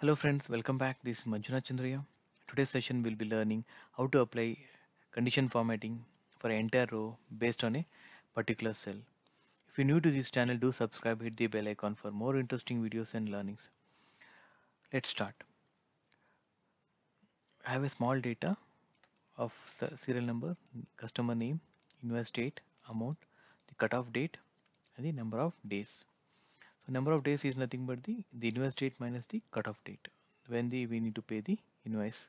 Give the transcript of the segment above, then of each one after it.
Hello friends, welcome back. This is Manjuna Chandraya. Today's session will be learning how to apply condition formatting for an entire row based on a particular cell. If you're new to this channel, do subscribe, hit the bell icon for more interesting videos and learnings. Let's start. I have a small data of serial number, customer name, invoice date, amount, the cutoff date and the number of days. So number of days is nothing but the, the invoice date minus the cutoff date when the we need to pay the invoice.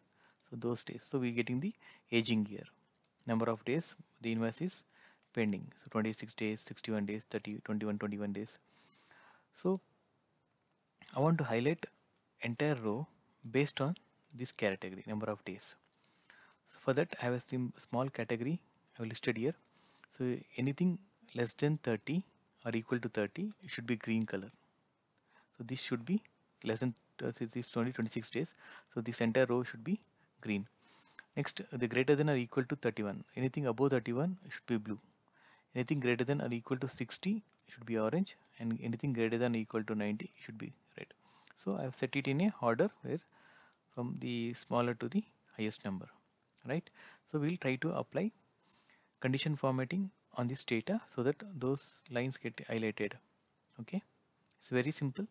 So those days. So we're getting the aging year. Number of days the invoice is pending. So 26 days, 61 days, 30, 21, 21 days. So I want to highlight entire row based on this category number of days. So for that I have a small category I have listed here. So anything less than 30 are equal to 30 it should be green color so this should be less than uh, this 20 26 days so this entire row should be green next uh, the greater than or equal to 31 anything above 31 should be blue anything greater than or equal to 60 should be orange and anything greater than or equal to 90 should be red so I have set it in a order where from the smaller to the highest number right so we will try to apply condition formatting on this data so that those lines get highlighted okay it's very simple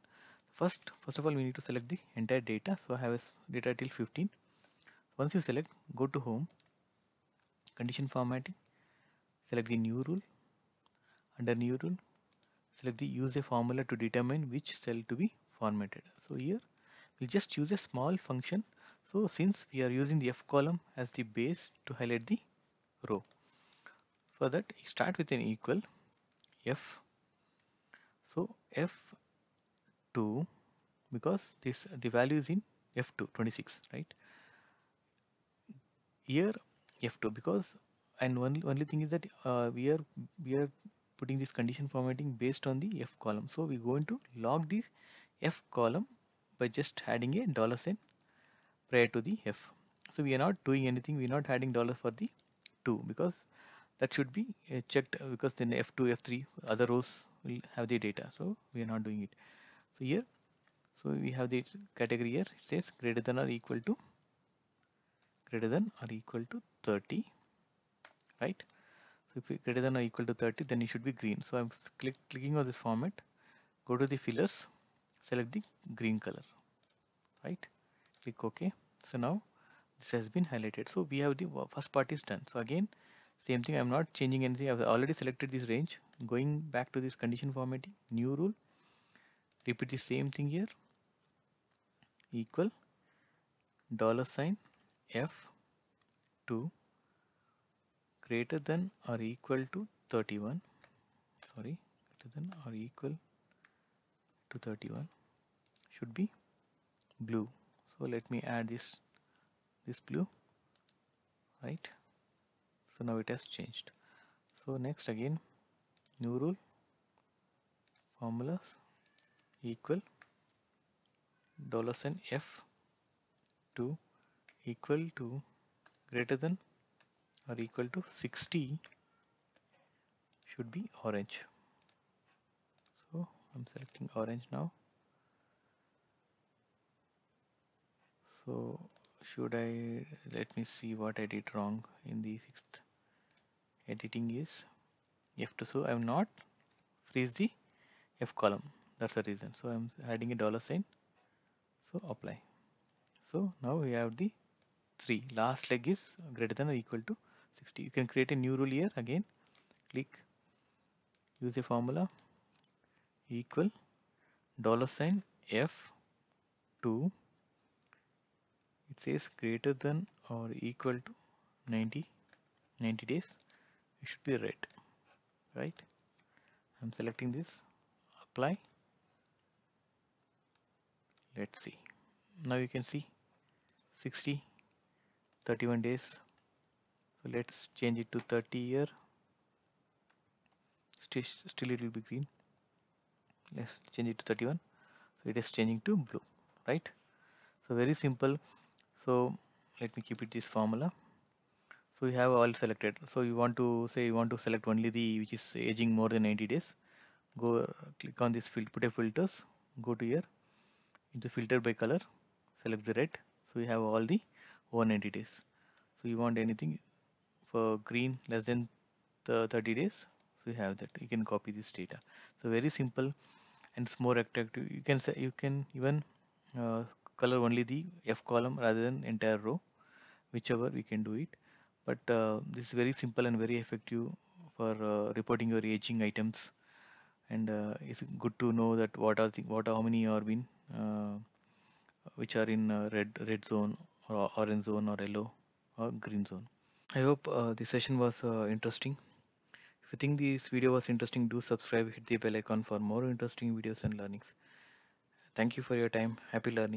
first first of all we need to select the entire data so I have a data till 15 once you select go to home condition formatting select the new rule under new rule select the use a formula to determine which cell to be formatted so here we'll just use a small function so since we are using the f column as the base to highlight the row for that start with an equal f so f2 because this the value is in f2 26 right here f2 because and one only thing is that uh, we are we are putting this condition formatting based on the f column so we're going to log the f column by just adding a dollar sign prior to the f so we are not doing anything we're not adding dollar for the 2 because that should be uh, checked uh, because then F2, F3, other rows will have the data. So we are not doing it. So here, so we have the category here. It says greater than or equal to greater than or equal to 30, right? So if greater than or equal to 30, then it should be green. So I'm click, clicking on this format. Go to the fillers, select the green color, right? Click OK. So now this has been highlighted. So we have the uh, first part is done. So again, same thing i'm not changing anything i've already selected this range going back to this condition formatting new rule repeat the same thing here equal dollar sign f to greater than or equal to 31 sorry greater than or equal to 31 should be blue so let me add this this blue right so now it has changed so next again new rule formulas equal dollar sign f to equal to greater than or equal to 60 should be orange so I'm selecting orange now so should I let me see what I did wrong in the sixth editing is f2 so I have not freeze the f column that's the reason so I'm adding a dollar sign so apply so now we have the 3 last leg is greater than or equal to 60 you can create a new rule here again click use a formula equal dollar sign f2 it says greater than or equal to 90 90 days it should be red right I'm selecting this apply let's see now you can see 60 31 days so let's change it to 30 year still, still it will be green let's change it to 31 so it is changing to blue right so very simple so let me keep it this formula so you have all selected so you want to say you want to select only the which is aging more than 90 days go uh, click on this field put a filters go to here into filter by color select the red so you have all the over 90 days so you want anything for green less than the 30 days so you have that you can copy this data so very simple and it's more attractive you can say you can even uh, color only the F column rather than entire row whichever we can do it but uh, this is very simple and very effective for uh, reporting your aging items and uh, it's good to know that what are the, what are, how many are been which are in red red zone or orange zone or yellow or green zone i hope uh, the session was uh, interesting if you think this video was interesting do subscribe hit the bell icon for more interesting videos and learnings thank you for your time happy learning